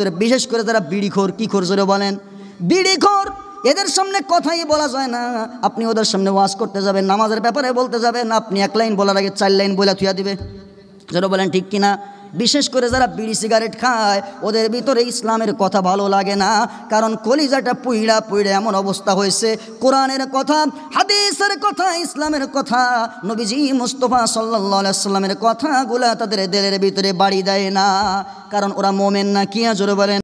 তোরা বিশেষ করে তারা বিড়িখোর কী খোর জোরে বলেন বিড়িখোর এদের সামনে কথাই বলা যায় না আপনি ওদের সামনে ওয়াজ করতে যাবেন নামাজের ব্যাপারে বলতে যাবেন আপনি এক লাইন বলার আগে চার লাইন বলে থুয়া দিবে যেন বলেন ঠিক কিনা বিশেষ করে যারা বিড়ি সিগারেট খায় ওদের ভিতরে ইসলামের কথা ভালো লাগে না কারণ কলিজাটা পুইড়া পুইড়া এমন অবস্থা হয়েছে কোরআনের কথা হাদিসের কথা ইসলামের কথা নবীজি মুস্তফা সাল্লাহামের সাল্লামের কথাগুলা তাদের দেলের ভিতরে বাড়ি দেয় না কারণ ওরা মোমেন না কিয়া জোরে বলেন